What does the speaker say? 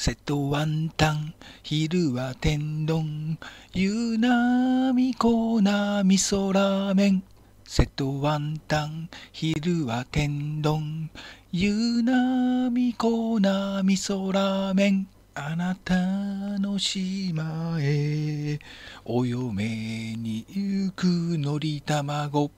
瀬戸ワンタン昼は天丼ゆなみこなみそラーメン瀬戸ワンタン昼は天丼ゆなみこなみそラーメンあなたの島へお嫁に行くのり卵